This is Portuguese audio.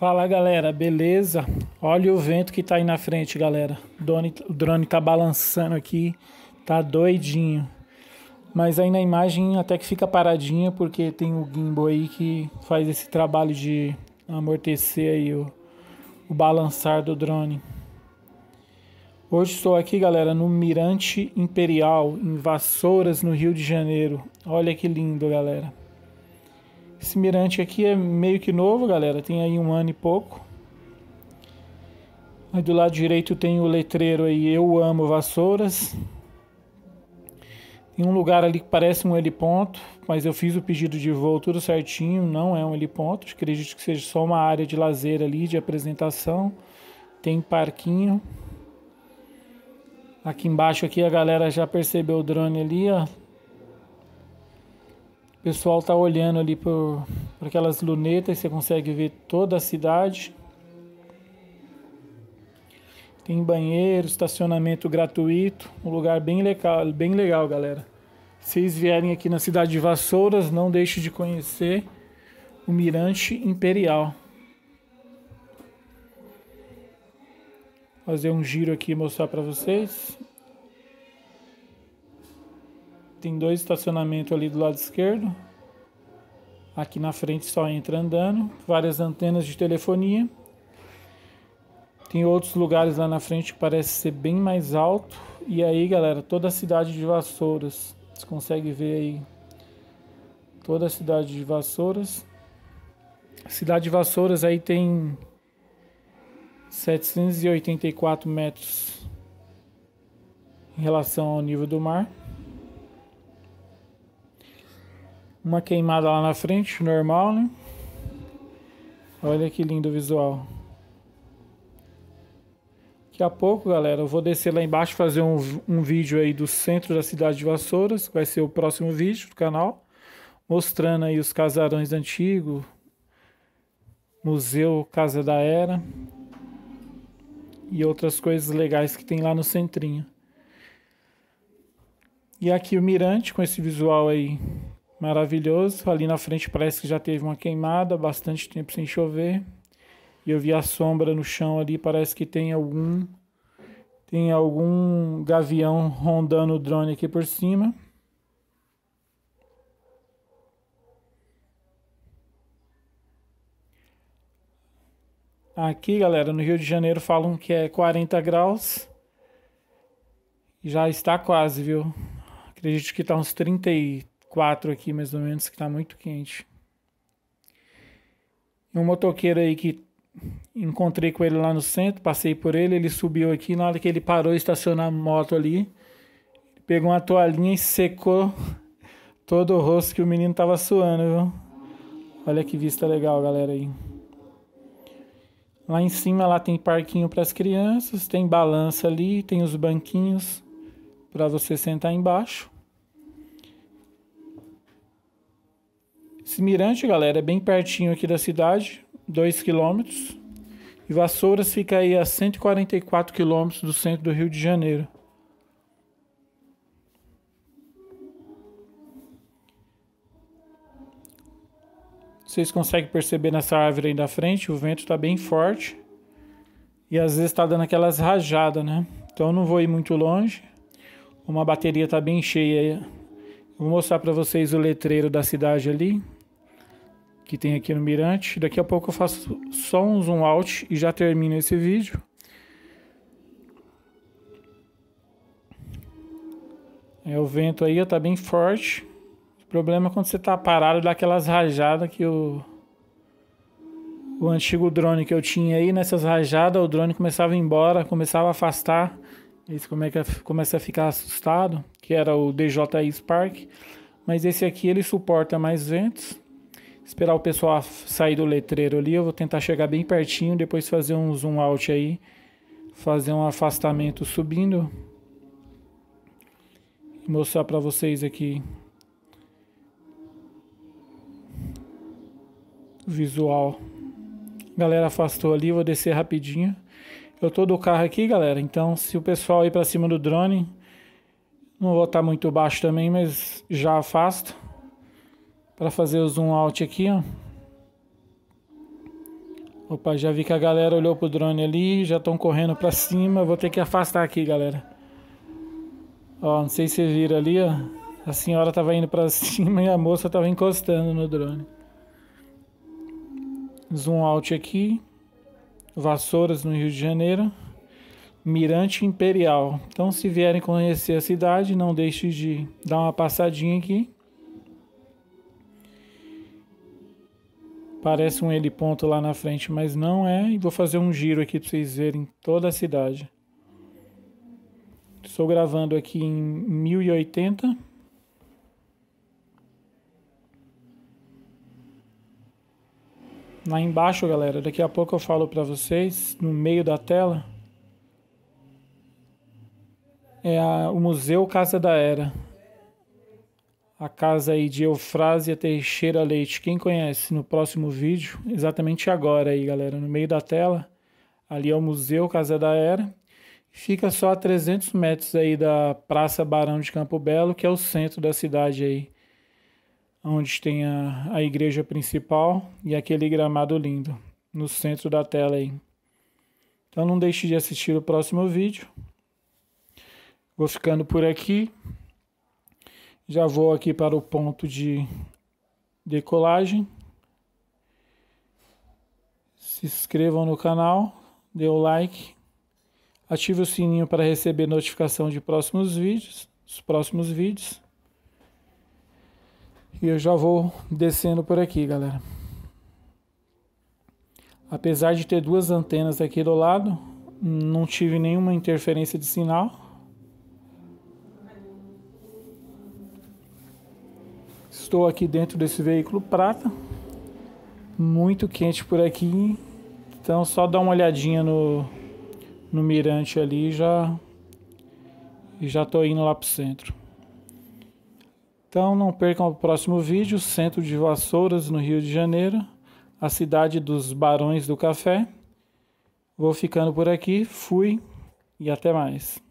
Fala galera, beleza? Olha o vento que tá aí na frente, galera. O drone, o drone tá balançando aqui, tá doidinho. Mas aí na imagem até que fica paradinha, porque tem o gimbal aí que faz esse trabalho de amortecer aí o, o balançar do drone. Hoje estou aqui, galera, no Mirante Imperial, em Vassouras, no Rio de Janeiro. Olha que lindo, galera. Esse mirante aqui é meio que novo, galera. Tem aí um ano e pouco. Aí do lado direito tem o letreiro aí, eu amo vassouras. Tem um lugar ali que parece um heliponto, mas eu fiz o pedido de voo tudo certinho, não é um heliponto. Acredito que seja só uma área de lazer ali, de apresentação. Tem parquinho. Aqui embaixo aqui a galera já percebeu o drone ali, ó, o pessoal está olhando ali por, por aquelas lunetas, você consegue ver toda a cidade. Tem banheiro, estacionamento gratuito, um lugar bem legal, bem legal, galera. Se vocês vierem aqui na cidade de Vassouras, não deixe de conhecer o Mirante Imperial. Fazer um giro aqui e mostrar para vocês. Tem dois estacionamentos ali do lado esquerdo. Aqui na frente só entra andando. Várias antenas de telefonia. Tem outros lugares lá na frente que parece ser bem mais alto. E aí, galera, toda a cidade de Vassouras. Vocês conseguem ver aí toda a cidade de Vassouras. Cidade de Vassouras aí tem 784 metros em relação ao nível do mar. Uma queimada lá na frente, normal, né? Olha que lindo visual. Daqui a pouco, galera, eu vou descer lá embaixo fazer um, um vídeo aí do centro da cidade de Vassouras, que vai ser o próximo vídeo do canal, mostrando aí os casarões antigos, Museu Casa da Era e outras coisas legais que tem lá no centrinho. E aqui o mirante com esse visual aí maravilhoso. Ali na frente parece que já teve uma queimada, bastante tempo sem chover. E eu vi a sombra no chão ali, parece que tem algum tem algum gavião rondando o drone aqui por cima. Aqui, galera, no Rio de Janeiro falam que é 40 graus. Já está quase, viu? Acredito que está uns 30 e 4 aqui, mais ou menos, que está muito quente. Um motoqueiro aí que encontrei com ele lá no centro, passei por ele, ele subiu aqui, na hora que ele parou estacionar a moto ali, pegou uma toalhinha e secou todo o rosto que o menino tava suando, viu? Olha que vista legal, galera aí. Lá em cima lá tem parquinho para as crianças, tem balança ali, tem os banquinhos para você sentar embaixo. Esse mirante, galera, é bem pertinho aqui da cidade, 2 quilômetros. E Vassouras fica aí a 144 quilômetros do centro do Rio de Janeiro. Vocês conseguem perceber nessa árvore aí da frente, o vento está bem forte. E às vezes está dando aquelas rajadas, né? Então eu não vou ir muito longe. Uma bateria está bem cheia aí Vou mostrar para vocês o letreiro da cidade ali, que tem aqui no mirante. Daqui a pouco eu faço só um zoom out e já termino esse vídeo. É, o vento aí está bem forte. O problema é quando você está parado dá aquelas rajadas que o, o antigo drone que eu tinha aí, nessas rajadas o drone começava a ir embora, começava a afastar esse começa a ficar assustado, que era o DJI Spark, mas esse aqui ele suporta mais ventos. Esperar o pessoal sair do letreiro ali, eu vou tentar chegar bem pertinho, depois fazer um zoom out aí, fazer um afastamento subindo. E mostrar para vocês aqui visual. galera afastou ali, vou descer rapidinho. Eu tô do carro aqui, galera, então se o pessoal ir para cima do drone, não vou estar tá muito baixo também, mas já afasto para fazer o zoom out aqui, ó. Opa, já vi que a galera olhou pro drone ali, já estão correndo para cima, vou ter que afastar aqui, galera. Ó, não sei se vocês ali, ó. A senhora tava indo para cima e a moça tava encostando no drone. Zoom out aqui. Vassouras, no Rio de Janeiro, Mirante Imperial. Então, se vierem conhecer a cidade, não deixe de dar uma passadinha aqui. Parece um heliponto ponto lá na frente, mas não é. E vou fazer um giro aqui para vocês verem toda a cidade. Estou gravando aqui em 1080 lá embaixo, galera. Daqui a pouco eu falo para vocês, no meio da tela. É a, o Museu Casa da Era. A casa aí de Eufrásia Teixeira Leite. Quem conhece no próximo vídeo, exatamente agora aí, galera, no meio da tela. Ali é o Museu Casa da Era. Fica só a 300 metros aí da Praça Barão de Campo Belo, que é o centro da cidade aí onde tem a, a igreja principal e aquele gramado lindo no centro da tela aí. Então não deixe de assistir o próximo vídeo. Vou ficando por aqui. Já vou aqui para o ponto de decolagem. Se inscrevam no canal, dê o like, ative o sininho para receber notificação de próximos vídeos, os próximos vídeos. E eu já vou descendo por aqui, galera. Apesar de ter duas antenas aqui do lado, não tive nenhuma interferência de sinal. Estou aqui dentro desse veículo prata. Muito quente por aqui. Então só dá uma olhadinha no, no mirante ali já e já tô indo lá pro centro. Então não percam o próximo vídeo, Centro de Vassouras, no Rio de Janeiro, a cidade dos Barões do Café. Vou ficando por aqui, fui e até mais.